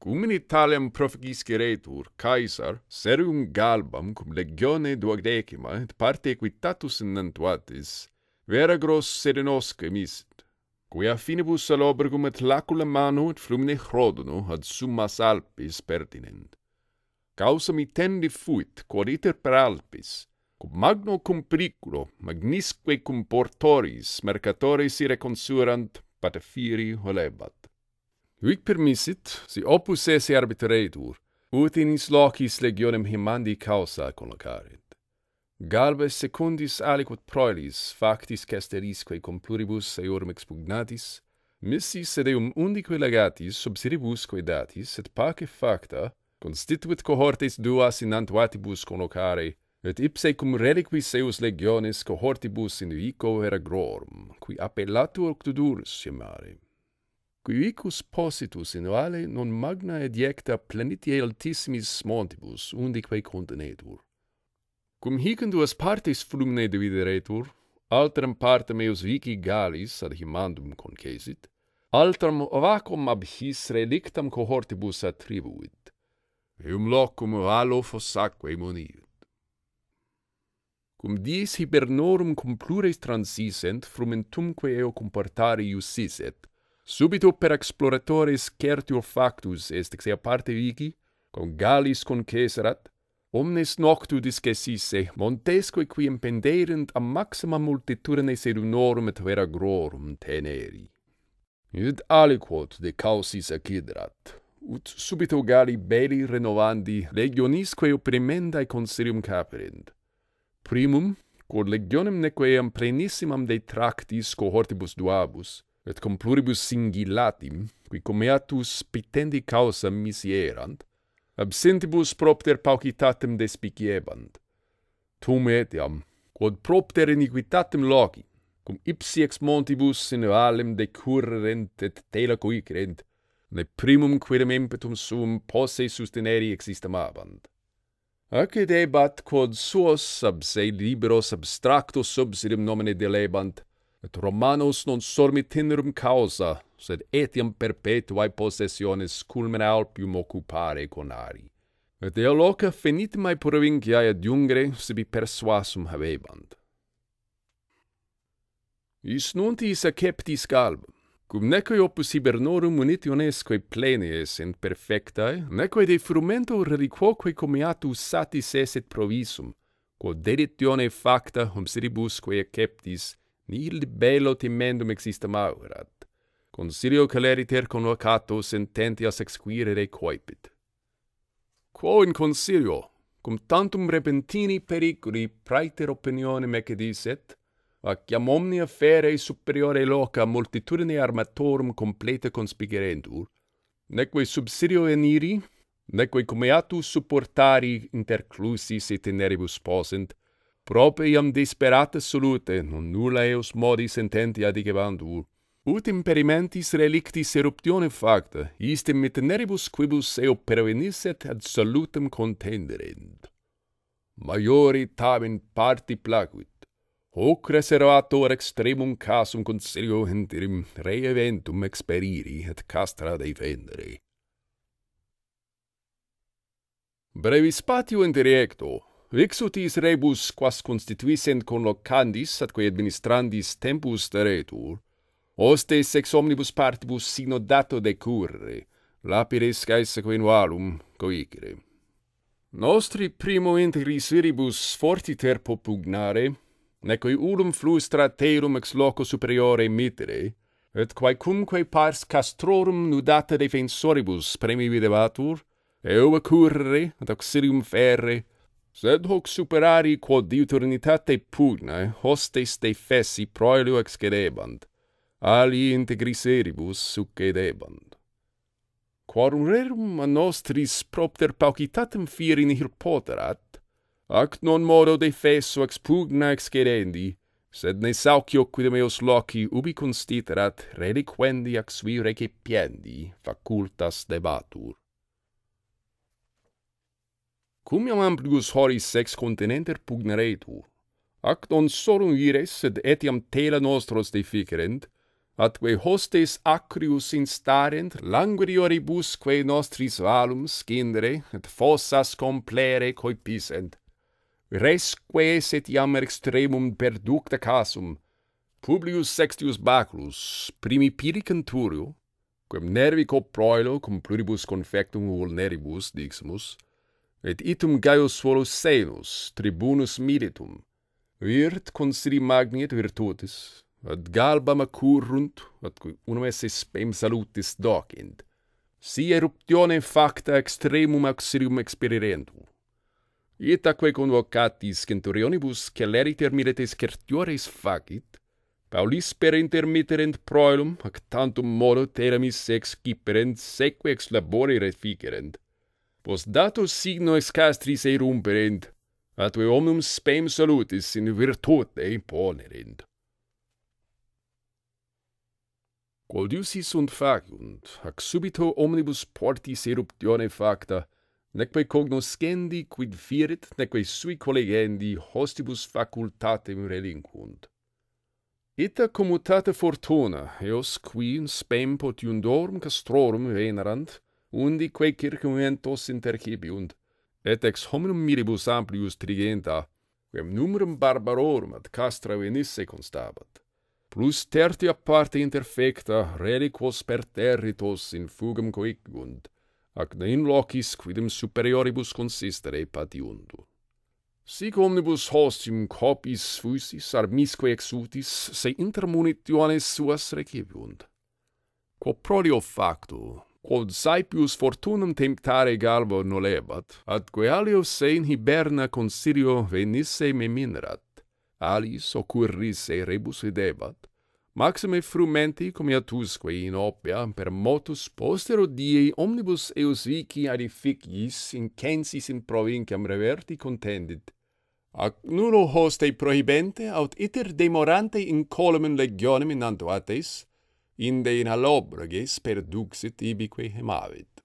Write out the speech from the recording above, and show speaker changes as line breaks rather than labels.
Cum in Italiam profigisceretur, retur, Caesar, serum galbam cum legione duodecima et parte equitatus in Nantuatis, vera gros serenosca emisit, quia finibus salobrigum et lacula manu et flumine chrodono ad summas alpis pertinent. Causa mi tendi fuit quod iter per alpis, cum magno cum periculo magnisque cum portoris mercatores ire consurant patefiri holebat, Huic permissit, si opus esse arbitreitur, ut in his locis legionem himandi causa collocaret. Galbes secundis aliquot proelis factis casterisque cum pluribus eorum expugnatis, missi sedeum undique legatis sub datis, et pace facta, constituit cohortes duas in antuatibus collocare, et ipse cum reliquis seus legiones cohortibus in vico era grorm qui appellatur octodurus iemarem. Quivicus positus in vale non magna edjecta plenitie altissimis montibus undique contenetur. Cum hic in duas partes flumne divideretur, altram parte meus vici galis ad himandum concesit, altram vacum ab his relictam cohortibus attribuit, eum locum valo fossaque monit. Cum dies hibernorum cum plures transisent, frumentumque eo comportare iusiset, Subito per exploratores certio factus est exea parte vici, con galis conceserat, omnes noctu discesisse, montesque qui impenderent a maxima multitudine sed unorum et vera grorum teneri. Id aliquot de causis acidrat, ut subito gali belli renovandi legionisque oprimendae consilium caperent. Primum, quod legionem neque am plenissimam de tractis cohortibus duabus, et cum pluribus singillatim, qui cum eatus pitendi causa misi erant, absentibus propter paucitatem despiciebant. Tum etiam, quod propter iniquitatem loci, cum ipsi ex montibus in valem decurrent et tela coicrent, ne primum quidem impetum suum posse susteneri existamabant. abant. Ac ed quod suos, ab se liberos abstractus subsidem nomine delebant, Et Romanus non sormit inrum causa, sed etiam perpetuae possessiones culmen alpium occupare conari. Et ea loca finit mai provinciae adiungere jungre, sebi persuasum habebant. Is nuntis is aceptis galb, cum neque opus hibernorum munitionesque plenies esent perfectae, neque de frumento reliquoque comiatus satis eset provisum, quod deditione facta hums ribusque aceptis, nil bello timendum exista maurat. Consilio caleriter convocato sententias exquirere coepit. Quo in consilio, cum tantum repentini periculi praeter opinionem ecedisset, ac iam omnia fere superiore loca multitudine armatorum complete conspigerentur, neque subsidio eniri, neque cumeatu supportari interclusi se teneribus posent, Prope iam disperata solute, non nulla eos modi sententi adicebantur. Ut imperimentis relictis eruptione facta, istem mit neribus quibus eo pervenisset ad salutem contenderent. Maiori tamen parti placuit. Hoc reservato ad extremum casum consilio interim re eventum experiri et castra defendere. Brevis patio interiecto, Vixutis rebus quas constituisent collocandis atque administrandis tempus teretur, hostes sex omnibus partibus sino dato de curre, lapides caesa quen valum coicere. Nostri primo integris viribus fortiter popugnare, necoi urum flus traterum ex loco superiore mitere, et quae cumque pars castrorum nudata defensoribus premi videbatur, eu curre, ad auxilium ferre, Sed hoc superari quod diuturnitate pugnae hostes de fessi proelio excedebant, ali integris eribus succedebant. Quorum rerum a nostris propter paucitatem fieri nihil poterat, ac non modo de fesso ex pugna excedendi, sed ne saucio quidem eos loci ubi constiterat reliquendi ac sui recepiendi facultas debatur cum iam amplius horis sex continenter pugnerei Ac non sorum ires, sed etiam tela nostros deficerent, atque hostes acrius instarent, languorioribusque nostris valum scindere, et fossas complere coipisent. Resque set iam extremum perducta casum, Publius Sextius baculus primi piricanturio, quem nervico proelo cum pluribus confectum vulneribus, diximus, et itum Gaius Volus Seius tribunus militum. Virt consili magni et virtutis, ad galba macurrunt, ad cui unum esse spem salutis docint. Si eruptione facta extremum auxilium experirentu. Itaque convocati scenturionibus celeriter milites certiores facit, Paulis per intermitterent proelum, ac tantum modo teramis ex ciperent, seque ex labore reficerent, vos datus ex castris erumperent, atue omnum spem salutis in virtute imponerent. Quod sunt faciunt, ac subito omnibus portis eruptione facta, neque cognoscendi quid firit, neque sui collegendi hostibus facultatem relinquunt. Ita commutata fortuna, eos qui in spem potiundorum castrorum venerant, undi quae circumventos intercipiunt, et ex hominum miribus amplius trigenta, quem numerum barbarorum ad castra venisse constabat. Plus tertia parte interfecta reliquos per territos in fugam coicgunt, ac ne in locis quidem superioribus consistere patiundu. Sic omnibus hostium copis fuisis armisque exutis, se inter munitiones suas recibiunt. Quo prolio factu? quod saepius fortunam temptare galvo nolebat, atque alio se in hiberna consilio venisse meminerat, alis occurrisse rebus edebat, maxime frumenti comiatusque in opia per motus postero die omnibus eus vici arificis in censis in provinciam reverti contendit, Ac nullo hoste prohibente, aut iter demorante in columen legionem in antuates, inde in alobrages perduxit ibique hemavit.